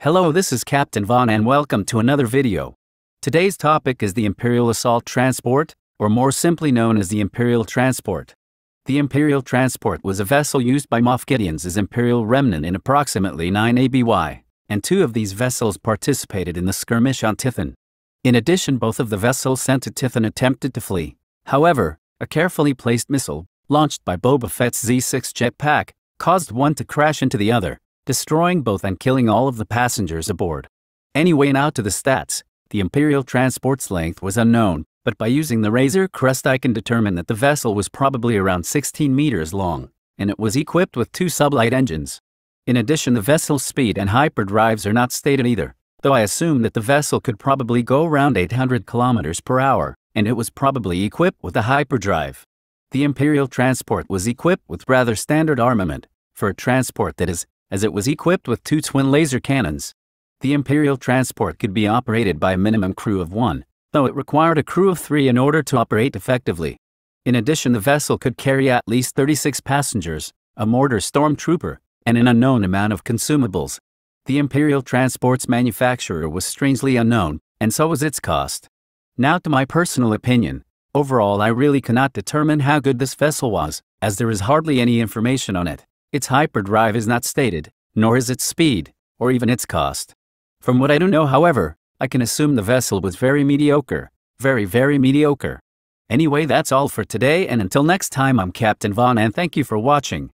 Hello, this is Captain Von and welcome to another video. Today's topic is the Imperial Assault Transport, or more simply known as the Imperial Transport. The Imperial Transport was a vessel used by Moff Gideon's as Imperial Remnant in approximately 9 ABY, and two of these vessels participated in the skirmish on Tithon. In addition, both of the vessels sent to Tithon attempted to flee. However, a carefully placed missile, launched by Boba Fett's Z6 jetpack, caused one to crash into the other, destroying both and killing all of the passengers aboard. Anyway, now to the stats. The Imperial transport's length was unknown, but by using the Razor crest I can determine that the vessel was probably around 16 meters long, and it was equipped with two sublight engines. In addition, the vessel's speed and hyperdrives are not stated either, though I assume that the vessel could probably go around 800 kilometers per hour, and it was probably equipped with a hyperdrive the Imperial transport was equipped with rather standard armament for a transport that is, as it was equipped with two twin laser cannons. The Imperial transport could be operated by a minimum crew of one, though it required a crew of three in order to operate effectively. In addition, the vessel could carry at least 36 passengers, a mortar stormtrooper, and an unknown amount of consumables. The Imperial Transport's manufacturer was strangely unknown, and so was its cost. Now to my personal opinion. Overall I really cannot determine how good this vessel was, as there is hardly any information on it. Its hyperdrive is not stated, nor is its speed, or even its cost. From what I do know however, I can assume the vessel was very mediocre. Very very mediocre. Anyway that's all for today and until next time I'm Captain Vaughn and thank you for watching.